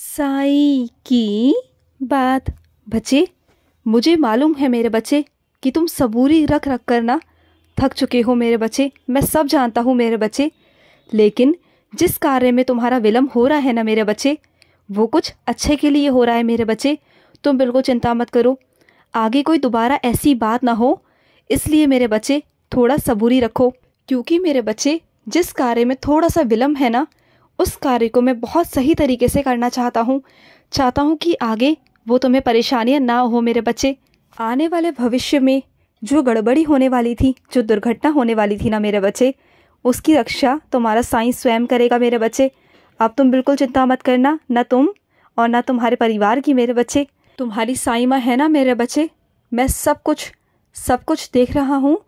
साई की बात बच्चे मुझे मालूम है मेरे बच्चे कि तुम सबूरी रख रख कर ना थक चुके हो मेरे बच्चे मैं सब जानता हूँ मेरे बच्चे लेकिन जिस कार्य में तुम्हारा विलम्ब हो रहा है ना मेरे बच्चे वो कुछ अच्छे के लिए हो रहा है मेरे बच्चे तुम बिल्कुल चिंता मत करो आगे कोई दोबारा ऐसी बात ना हो इसलिए मेरे बच्चे थोड़ा सबूरी रखो क्योंकि मेरे बच्चे जिस कार्य में थोड़ा सा विलम्ब है ना उस कार्य को मैं बहुत सही तरीके से करना चाहता हूँ चाहता हूँ कि आगे वो तुम्हें परेशानियाँ ना हो मेरे बच्चे आने वाले भविष्य में जो गड़बड़ी होने वाली थी जो दुर्घटना होने वाली थी ना मेरे बच्चे उसकी रक्षा तुम्हारा साइंस स्वयं करेगा मेरे बच्चे अब तुम बिल्कुल चिंता मत करना न तुम और ना तुम्हारे परिवार की मेरे बच्चे तुम्हारी साई माँ है ना मेरे बच्चे मैं सब कुछ सब कुछ देख रहा हूँ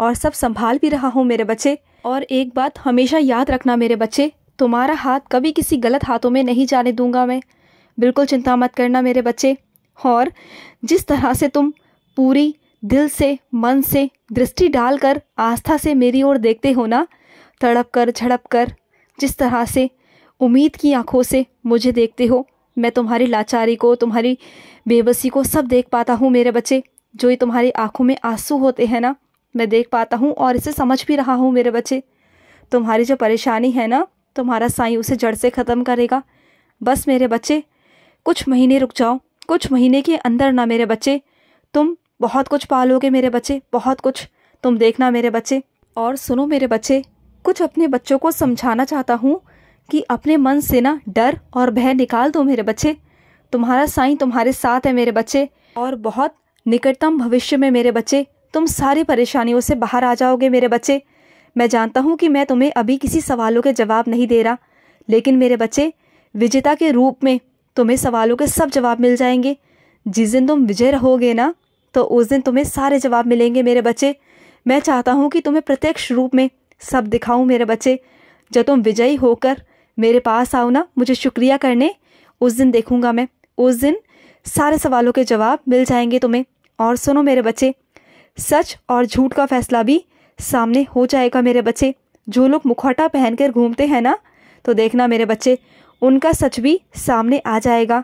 और सब संभाल भी रहा हूँ मेरे बच्चे और एक बात हमेशा याद रखना मेरे बच्चे तुम्हारा हाथ कभी किसी गलत हाथों में नहीं जाने दूंगा मैं बिल्कुल चिंता मत करना मेरे बच्चे और जिस तरह से तुम पूरी दिल से मन से दृष्टि डालकर आस्था से मेरी ओर देखते हो ना तड़प कर झड़प कर जिस तरह से उम्मीद की आंखों से मुझे देखते हो मैं तुम्हारी लाचारी को तुम्हारी बेबसी को सब देख पाता हूँ मेरे बच्चे जो ये तुम्हारी आंखों में आंसू होते हैं ना मैं देख पाता हूँ और इसे समझ भी रहा हूँ मेरे बच्चे तुम्हारी जो परेशानी है ना तुम्हारा साईं उसे जड़ से ख़त्म करेगा बस मेरे बच्चे कुछ महीने रुक जाओ कुछ महीने के अंदर ना मेरे बच्चे तुम बहुत कुछ पालोगे मेरे बच्चे बहुत कुछ तुम देखना मेरे बच्चे और सुनो मेरे बच्चे कुछ अपने बच्चों को समझाना चाहता हूँ कि अपने मन से ना डर और भय निकाल दो मेरे बच्चे तुम्हारा साईं तुम्हारे साथ है मेरे बच्चे और बहुत निकटतम भविष्य में मेरे बच्चे तुम सारी परेशानियों से बाहर आ जाओगे मेरे बच्चे मैं जानता हूँ कि मैं तुम्हें अभी किसी सवालों के जवाब नहीं दे रहा लेकिन मेरे बच्चे विजेता के रूप में तुम्हें सवालों के सब जवाब मिल जाएंगे जिस दिन तुम विजय रहोगे ना तो उस दिन तुम्हें सारे जवाब मिलेंगे मेरे बच्चे मैं चाहता हूँ कि तुम्हें प्रत्यक्ष रूप में सब दिखाऊँ मेरे बच्चे जब तुम विजयी होकर मेरे पास आओ ना मुझे शुक्रिया करने उस दिन देखूँगा मैं उस दिन सारे सवालों के जवाब मिल जाएंगे तुम्हें और सुनो मेरे बच्चे सच और झूठ का फैसला भी सामने हो जाएगा मेरे बच्चे जो लोग मुखौटा पहनकर घूमते हैं ना तो देखना मेरे बच्चे उनका सच भी सामने आ जाएगा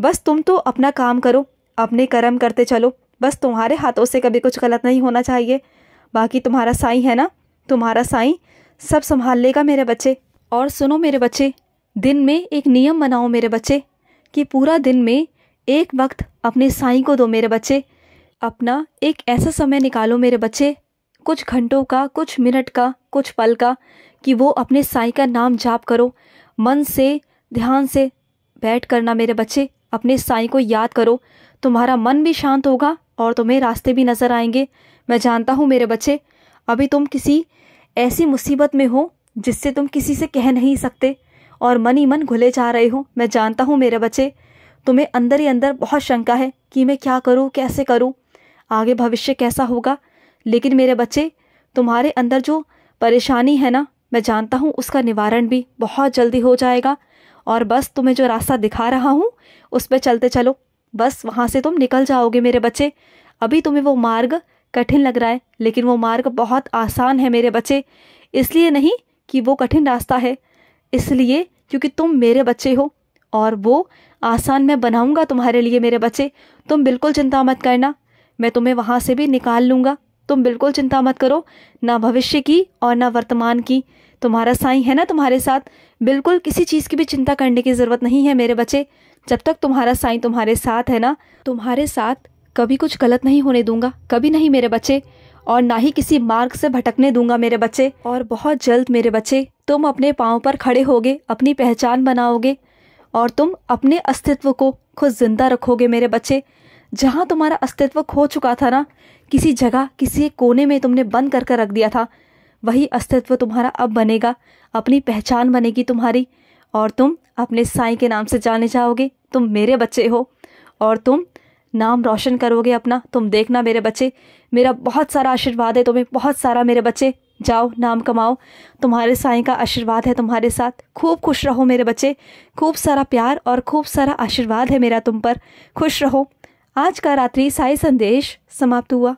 बस तुम तो अपना काम करो अपने कर्म करते चलो बस तुम्हारे हाथों से कभी कुछ गलत नहीं होना चाहिए बाकी तुम्हारा साई है ना तुम्हारा साई सब संभाल लेगा मेरे बच्चे और सुनो मेरे बच्चे दिन में एक नियम बनाओ मेरे बच्चे कि पूरा दिन में एक वक्त अपने साई को दो मेरे बच्चे अपना एक ऐसा समय निकालो मेरे बच्चे कुछ घंटों का कुछ मिनट का कुछ पल का कि वो अपने साई का नाम जाप करो मन से ध्यान से बैठ करना मेरे बच्चे अपने साई को याद करो तुम्हारा मन भी शांत होगा और तुम्हें रास्ते भी नज़र आएंगे मैं जानता हूँ मेरे बच्चे अभी तुम किसी ऐसी मुसीबत में हो जिससे तुम किसी से कह नहीं सकते और मन ही मन घुले जा रहे हो मैं जानता हूँ मेरे बच्चे तुम्हें अंदर ही अंदर बहुत शंका है कि मैं क्या करूँ कैसे करूँ आगे भविष्य कैसा होगा लेकिन मेरे बच्चे तुम्हारे अंदर जो परेशानी है ना मैं जानता हूँ उसका निवारण भी बहुत जल्दी हो जाएगा और बस तुम्हें जो रास्ता दिखा रहा हूँ उस पर चलते चलो बस वहाँ से तुम निकल जाओगे मेरे बच्चे अभी तुम्हें वो मार्ग कठिन लग रहा है लेकिन वो मार्ग बहुत आसान है मेरे बच्चे इसलिए नहीं कि वो कठिन रास्ता है इसलिए क्योंकि तुम मेरे बच्चे हो और वो आसान मैं बनाऊंगा तुम्हारे लिए मेरे बच्चे तुम बिल्कुल चिंता मत करना मैं तुम्हें वहाँ से भी निकाल लूँगा तुम बिल्कुल चिंता मत करो ना भविष्य की और ना वर्तमान की तुम्हारा साई है ना तुम्हारे साथ बिल्कुल किसी चीज़ की भी चिंता करने की ज़रूरत नहीं है मेरे बच्चे जब तक तुम्हारा साई तुम्हारे साथ है ना तुम्हारे साथ कभी कुछ गलत नहीं होने दूंगा कभी नहीं मेरे बच्चे और ना ही किसी मार्ग से भटकने दूंगा मेरे बच्चे और बहुत जल्द मेरे बच्चे तुम अपने पाँव पर खड़े होगे अपनी पहचान बनाओगे और तुम अपने अस्तित्व को खुद जिंदा रखोगे मेरे बच्चे जहाँ तुम्हारा अस्तित्व खो चुका था ना किसी जगह किसी कोने में तुमने बंद कर कर रख दिया था वही अस्तित्व तुम्हारा अब बनेगा अपनी पहचान बनेगी तुम्हारी और तुम अपने साई के नाम से जाने जाओगे तुम मेरे बच्चे हो और तुम नाम रोशन करोगे अपना तुम देखना मेरे बच्चे मेरा बहुत सारा आशीर्वाद है तुम्हें बहुत सारा मेरे बच्चे जाओ नाम कमाओ तुम्हारे साई का आशीर्वाद है तुम्हारे साथ खूब खुश रहो मेरे बच्चे खूब सारा प्यार और खूब सारा आशीर्वाद है मेरा तुम पर खुश रहो आज का रात्रि साई संदेश समाप्त हुआ